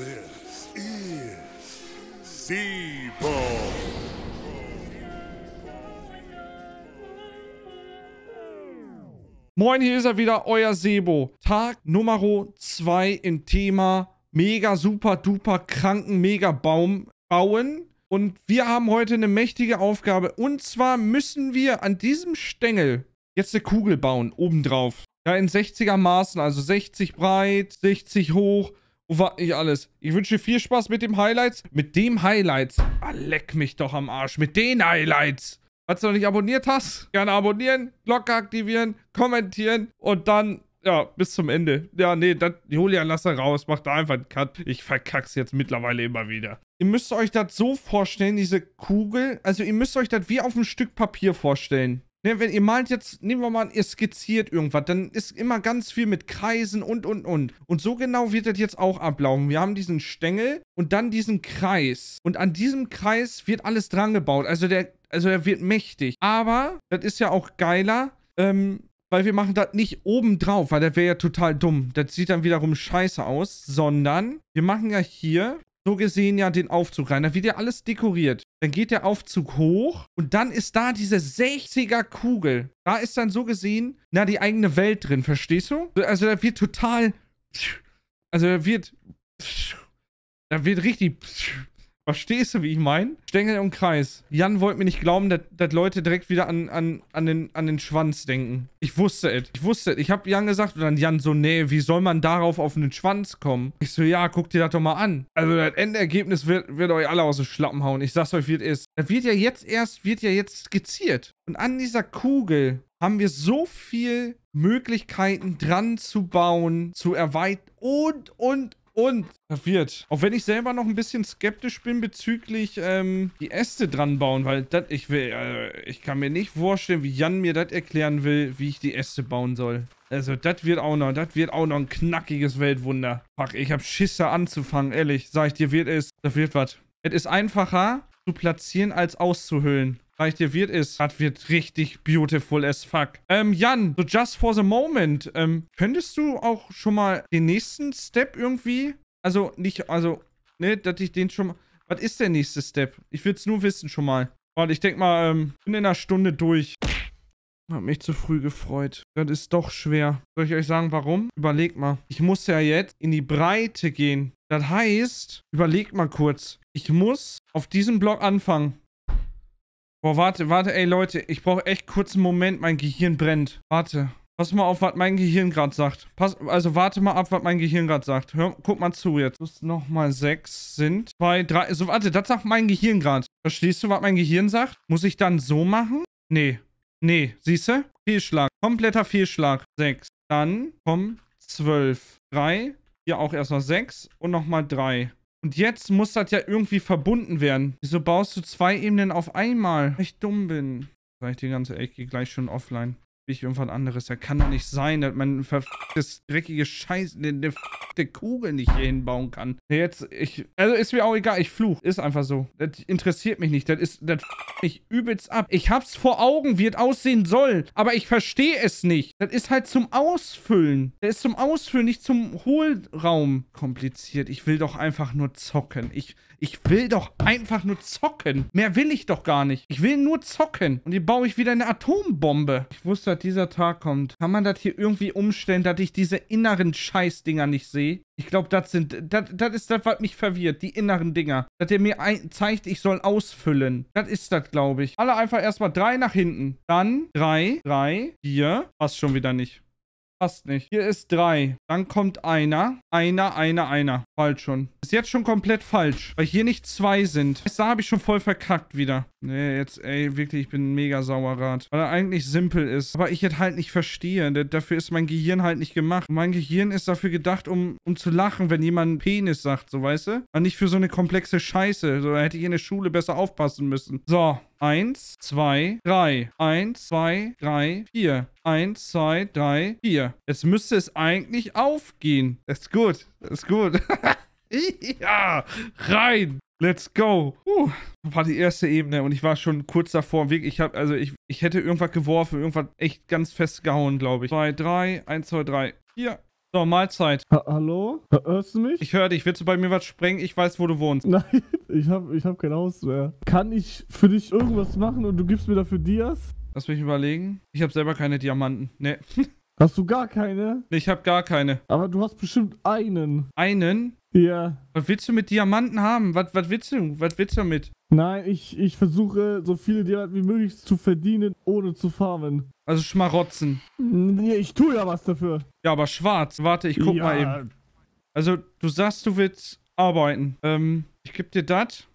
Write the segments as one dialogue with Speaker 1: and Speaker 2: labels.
Speaker 1: This is Sibo. Moin, hier ist er wieder, euer Sebo. Tag Nummer 2 im Thema mega super duper kranken Megabaum bauen. Und wir haben heute eine mächtige Aufgabe. Und zwar müssen wir an diesem Stängel jetzt eine Kugel bauen, obendrauf. Ja, in 60er Maßen, also 60 breit, 60 hoch, wo war ich alles? Ich wünsche dir viel Spaß mit dem Highlights. Mit dem Highlights. Ah, leck mich doch am Arsch. Mit den Highlights. Falls du noch nicht abonniert hast, gerne abonnieren, Glocke aktivieren, kommentieren und dann ja, bis zum Ende. Ja, nee, das, Julian, lass da raus. Mach da einfach einen Cut. Ich verkack's jetzt mittlerweile immer wieder. Ihr müsst euch das so vorstellen, diese Kugel. Also ihr müsst euch das wie auf ein Stück Papier vorstellen. Ne, wenn ihr malt jetzt, nehmen wir mal ihr skizziert irgendwas, dann ist immer ganz viel mit Kreisen und, und, und. Und so genau wird das jetzt auch ablaufen. Wir haben diesen Stängel und dann diesen Kreis. Und an diesem Kreis wird alles drangebaut. Also der, also der wird mächtig. Aber, das ist ja auch geiler, ähm, weil wir machen das nicht oben drauf, weil der wäre ja total dumm. Das sieht dann wiederum scheiße aus, sondern wir machen ja hier so gesehen ja den Aufzug rein. Da wird ja alles dekoriert. Dann geht der Aufzug hoch und dann ist da diese 60er Kugel. Da ist dann so gesehen, na, die eigene Welt drin, verstehst du? Also da wird total. Also da wird. Da wird richtig Verstehst du, wie ich meine? Stängel im Kreis. Jan wollte mir nicht glauben, dass Leute direkt wieder an, an, an, den, an den Schwanz denken. Ich wusste es. Ich wusste es. Ich habe Jan gesagt und dann Jan so, nee, wie soll man darauf auf den Schwanz kommen? Ich so, ja, guck dir das doch mal an. Also das Endergebnis wird, wird euch alle aus dem Schlappen hauen. Ich sag's euch, wie es ist. Das wird ja jetzt erst, wird ja jetzt skizziert. Und an dieser Kugel haben wir so viel Möglichkeiten dran zu bauen, zu erweitern und, und, und verwirrt. Auch wenn ich selber noch ein bisschen skeptisch bin bezüglich ähm, die Äste dran bauen, weil das, ich will, äh, ich kann mir nicht vorstellen, wie Jan mir das erklären will, wie ich die Äste bauen soll. Also, das wird auch noch, das wird auch noch ein knackiges Weltwunder. Fuck, ich hab Schiss da anzufangen, ehrlich. Sag ich dir, wird es. da wird was. Es ist einfacher zu platzieren, als auszuhöhlen. Reich dir wird ist. Das wird richtig beautiful as fuck. Ähm, Jan, so just for the moment, ähm, könntest du auch schon mal den nächsten Step irgendwie, also nicht, also, ne, dass ich den schon mal, was ist der nächste Step? Ich will es nur wissen schon mal. Warte, ich denk mal, ähm, bin in einer Stunde durch. Hat mich zu früh gefreut. Das ist doch schwer. Soll ich euch sagen, warum? Überlegt mal. Ich muss ja jetzt in die Breite gehen. Das heißt, überlegt mal kurz. Ich muss auf diesem Block anfangen. Boah, warte, warte, ey Leute, ich brauche echt kurz einen Moment, mein Gehirn brennt. Warte. Pass mal auf, was mein Gehirn gerade sagt. Pass, also warte mal ab, was mein Gehirn gerade sagt. Hör, guck mal zu jetzt. Plus nochmal sechs sind zwei, drei. So, also, warte, das sagt mein Gehirn gerade. Verstehst du, was mein Gehirn sagt? Muss ich dann so machen? Nee. Nee. Siehst du? Fehlschlag. Kompletter Fehlschlag. Sechs. Dann kommen zwölf. Drei. Hier auch erstmal sechs und nochmal drei. Und jetzt muss das ja irgendwie verbunden werden. Wieso baust du zwei Ebenen auf einmal? Weil ich dumm bin. Sag ich die ganze Ecke gleich schon offline. Will ich irgendwas anderes. Ja, kann doch nicht sein, dass mein verficktes, dreckiges Scheiß... Ne, ne verfickte Kugel nicht hier hinbauen kann. Jetzt, ich, also ist mir auch egal, ich fluch. Ist einfach so. Das interessiert mich nicht. Das ist, das mich übelst ab. Ich hab's vor Augen, wie es aussehen soll, aber ich verstehe es nicht. Das ist halt zum Ausfüllen. Das ist zum Ausfüllen, nicht zum Hohlraum kompliziert. Ich will doch einfach nur zocken. Ich, ich will doch einfach nur zocken. Mehr will ich doch gar nicht. Ich will nur zocken. Und hier baue ich wieder eine Atombombe. Ich wusste, dass dieser Tag kommt. Kann man das hier irgendwie umstellen, dass ich diese inneren Scheißdinger nicht sehe? sehe, ich glaube, das sind, das ist das, was mich verwirrt, die inneren Dinger. Dass der mir zeigt, ich soll ausfüllen. Das ist das, glaube ich. Alle einfach erstmal drei nach hinten. Dann drei, drei, vier. Passt schon wieder nicht. Passt nicht. Hier ist drei. Dann kommt einer. Einer, einer, einer. Falsch schon. Ist jetzt schon komplett falsch, weil hier nicht zwei sind. Da habe ich schon voll verkackt wieder. Nee, jetzt, ey, wirklich, ich bin mega sauerrat. Weil er eigentlich simpel ist. Aber ich halt nicht verstehe. Dafür ist mein Gehirn halt nicht gemacht. Und mein Gehirn ist dafür gedacht, um, um zu lachen, wenn jemand einen Penis sagt, so weißt du? Und nicht für so eine komplexe Scheiße. So, da hätte ich in der Schule besser aufpassen müssen. So, 1, 2, 3. 1, 2, 3, 4. 1, 2, 3, 4. Jetzt müsste es eigentlich aufgehen. Das ist gut. Das ist gut. ja, rein. Let's go. Uh, war die erste Ebene und ich war schon kurz davor im Ich habe also ich, ich hätte irgendwas geworfen, irgendwas echt ganz festgehauen, glaube ich. 2, 3, 1, 2, 3, 4. So, Mahlzeit. Ha Hallo? Hörst du mich? Ich höre dich. Willst du bei mir was sprengen? Ich weiß, wo du wohnst. Nein, ich habe ich hab kein Haus mehr. Kann ich für dich irgendwas machen und du gibst mir dafür Dias? Lass mich überlegen. Ich habe selber keine Diamanten. Nee. Hast du gar keine? Nee, ich habe gar keine. Aber du hast bestimmt einen. Einen? Ja. Was willst du mit Diamanten haben? Was, was willst du? Was willst du damit? Nein, ich, ich versuche so viele Diamanten wie möglich zu verdienen, ohne zu farmen. Also Schmarotzen. Nee, Ich tue ja was dafür. Ja, aber schwarz. Warte, ich guck ja. mal eben. Also, du sagst, du willst arbeiten. Ähm, ich geb dir das.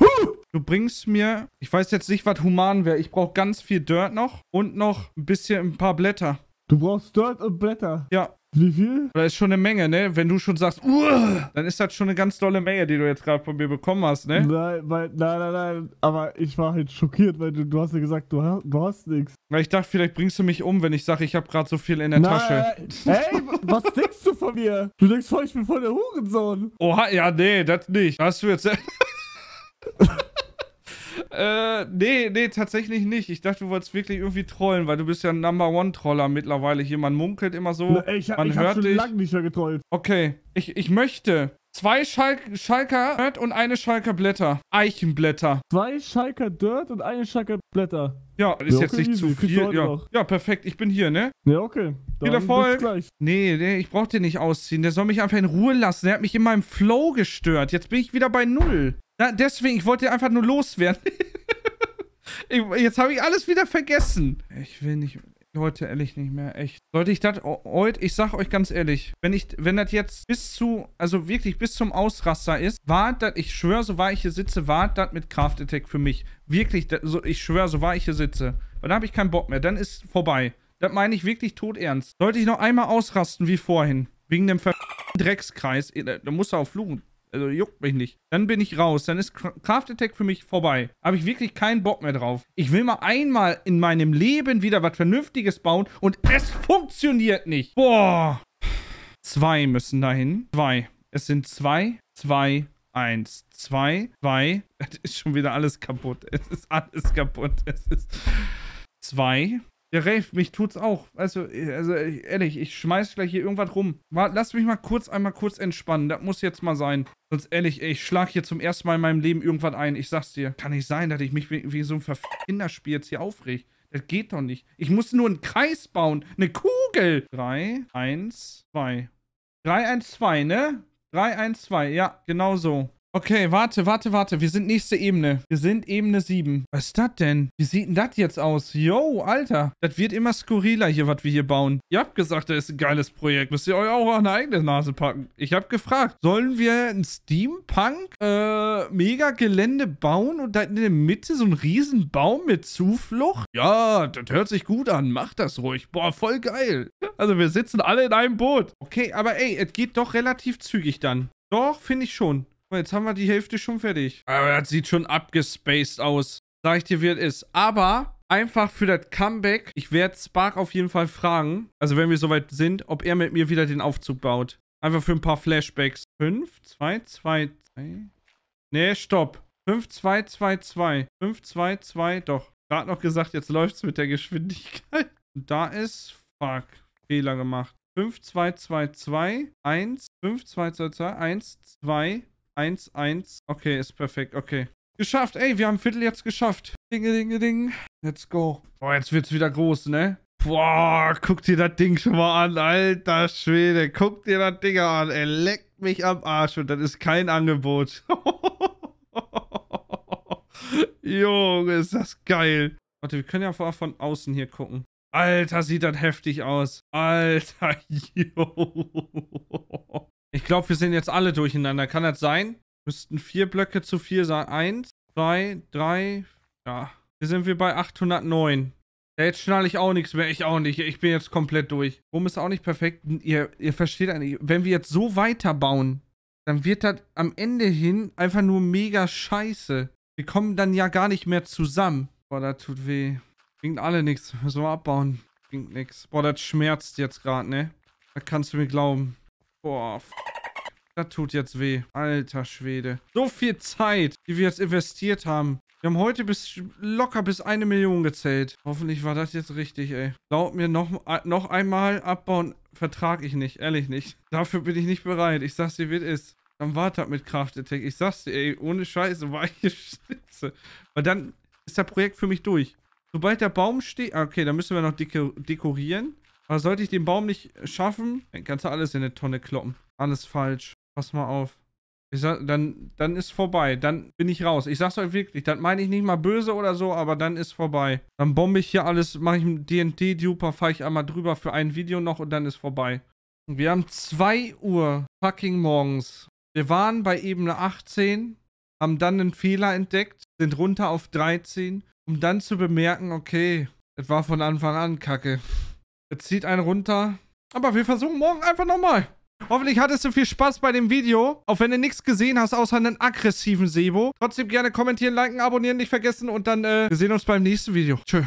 Speaker 1: Huh! Du bringst mir, ich weiß jetzt nicht, was human wäre. Ich brauche ganz viel Dirt noch und noch ein bisschen, ein paar Blätter. Du brauchst Dirt und Blätter. Ja, wie viel? Das ist schon eine Menge, ne? Wenn du schon sagst, Uah! dann ist das schon eine ganz dolle Menge, die du jetzt gerade von mir bekommen hast, ne? Nein, nein, nein, nein. Aber ich war halt schockiert, weil du, du hast ja gesagt, du hast, du hast nichts. Ich dachte, vielleicht bringst du mich um, wenn ich sage, ich habe gerade so viel in der nein. Tasche. Ey, was denkst du von mir? Du denkst voll, ich bin voll der Hurensohn. Oha, ja, nee, das nicht. Hast du jetzt. Äh, nee, nee, tatsächlich nicht. Ich dachte, du wolltest wirklich irgendwie trollen, weil du bist ja ein Number One-Troller mittlerweile hier. Man munkelt immer so. Na, ich, man ich hört hab schon lange nicht mehr getrollt. Okay. Ich, ich möchte Zwei Schalk Schalker Dirt und eine Schalker Blätter. Eichenblätter. Zwei Schalker Dirt und eine Schalker Blätter. Ja, ist ja, okay, jetzt nicht easy. zu viel. Ja. ja. perfekt. Ich bin hier, ne? Ja, okay. Dann viel Erfolg. Gleich. Nee, nee, ich brauch den nicht ausziehen. Der soll mich einfach in Ruhe lassen. Der hat mich in meinem Flow gestört. Jetzt bin ich wieder bei Null. Na, deswegen, ich wollte einfach nur loswerden. ich, jetzt habe ich alles wieder vergessen. Ich will nicht. heute ehrlich nicht mehr, echt. Sollte ich das heute, ich sag euch ganz ehrlich, wenn ich, wenn das jetzt bis zu, also wirklich bis zum Ausraster ist, war das, ich schwöre, so war ich hier sitze, war das mit Kraft Attack für mich. Wirklich, dat, so, ich schwöre, so war ich hier sitze. Weil da habe ich keinen Bock mehr, dann ist vorbei. Das meine ich wirklich todernst. Sollte ich noch einmal ausrasten wie vorhin, wegen dem Ver Dreckskreis, eh, da muss er auf Fluchen. Also juckt mich nicht. Dann bin ich raus. Dann ist Craft Attack für mich vorbei. Habe ich wirklich keinen Bock mehr drauf. Ich will mal einmal in meinem Leben wieder was Vernünftiges bauen und es funktioniert nicht. Boah. Zwei müssen dahin. Zwei. Es sind zwei, zwei, eins, zwei, zwei. Es ist schon wieder alles kaputt. Es ist alles kaputt. Es ist zwei, ja, Rave, mich tut's auch. Also, also ehrlich, ich schmeiß gleich hier irgendwas rum. Wart, lass mich mal kurz einmal kurz entspannen. Das muss jetzt mal sein. Sonst ehrlich, ey, ich schlag hier zum ersten Mal in meinem Leben irgendwas ein. Ich sag's dir. Kann nicht sein, dass ich mich wie, wie so ein Verfinderspiel jetzt hier aufreg. Das geht doch nicht. Ich muss nur einen Kreis bauen. Eine Kugel. 3, 1, 2. 3, 1, 2, ne? 3, 1, 2. Ja, genau so. Okay, warte, warte, warte. Wir sind nächste Ebene. Wir sind Ebene 7. Was ist das denn? Wie sieht denn das jetzt aus? Yo, Alter. Das wird immer skurriler hier, was wir hier bauen. Ihr habt gesagt, das ist ein geiles Projekt. Müsst ihr euch auch eine eigene Nase packen. Ich hab gefragt, sollen wir ein Steampunk äh, mega Gelände bauen und da in der Mitte so einen riesen Baum mit Zuflucht? Ja, das hört sich gut an. Macht das ruhig. Boah, voll geil. Also wir sitzen alle in einem Boot. Okay, aber ey, es geht doch relativ zügig dann. Doch, finde ich schon. Jetzt haben wir die Hälfte schon fertig. Aber das sieht schon abgespaced aus. Sag ich dir, wie es ist. Aber einfach für das Comeback, ich werde Spark auf jeden Fall fragen, also wenn wir soweit sind, ob er mit mir wieder den Aufzug baut. Einfach für ein paar Flashbacks. 5, 2, 2, 3. Nee, stopp. 5, 2, 2, 2. 5, 2, 2, doch. Gerade noch gesagt, jetzt läuft's mit der Geschwindigkeit. Und da ist, fuck, Fehler gemacht. 5, 2, 2, 2, 1, 5, 2, 2, 2, 1, 2, Eins, eins. Okay, ist perfekt. Okay. Geschafft. Ey, wir haben Viertel jetzt geschafft. Dinge, dinge, ding. Let's go. Boah, jetzt wird's wieder groß, ne? Boah, guck dir das Ding schon mal an. Alter Schwede. Guck dir das Ding an. Er leckt mich am Arsch und das ist kein Angebot. Junge, ist das geil. Warte, wir können ja vorher von außen hier gucken. Alter, sieht das heftig aus. Alter, yo. Ich glaube, wir sind jetzt alle durcheinander. Kann das sein? Müssten vier Blöcke zu vier sein. Eins, zwei, drei. Ja. Hier sind wir bei 809. Ja, jetzt schnalle ich auch nichts mehr. Ich auch nicht. Ich bin jetzt komplett durch. Rum ist auch nicht perfekt. Ihr, ihr versteht eigentlich. Wenn wir jetzt so weiterbauen, dann wird das am Ende hin einfach nur mega scheiße. Wir kommen dann ja gar nicht mehr zusammen. Boah, das tut weh. Bringt alle nichts. Müssen wir abbauen. Bringt nichts. Boah, das schmerzt jetzt gerade, ne? Da kannst du mir glauben. Boah, das tut jetzt weh. Alter Schwede. So viel Zeit, die wir jetzt investiert haben. Wir haben heute bis locker bis eine Million gezählt. Hoffentlich war das jetzt richtig, ey. Laut mir noch, noch einmal abbauen vertrag ich nicht. Ehrlich nicht. Dafür bin ich nicht bereit. Ich sag's dir, wie es ist. Dann wartet halt mit Kraftattack. Ich sag's dir, ey, ohne Scheiße, weiche Schnitze. Weil dann ist das Projekt für mich durch. Sobald der Baum steht... Ah, okay, dann müssen wir noch dekorieren. Aber sollte ich den Baum nicht schaffen, dann kannst du alles in eine Tonne kloppen. Alles falsch. Pass mal auf. Sag, dann, dann ist vorbei. Dann bin ich raus. Ich sag's euch wirklich. Dann meine ich nicht mal böse oder so, aber dann ist vorbei. Dann bombe ich hier alles, mache ich einen DNT-Duper, fahre ich einmal drüber für ein Video noch und dann ist vorbei. Wir haben 2 Uhr fucking morgens. Wir waren bei Ebene 18, haben dann einen Fehler entdeckt, sind runter auf 13, um dann zu bemerken, okay, das war von Anfang an Kacke. Jetzt zieht einen runter. Aber wir versuchen morgen einfach nochmal. Hoffentlich hattest du viel Spaß bei dem Video. Auch wenn du nichts gesehen hast, außer einen aggressiven Sebo. Trotzdem gerne kommentieren, liken, abonnieren, nicht vergessen. Und dann äh, wir sehen uns beim nächsten Video. Tschö.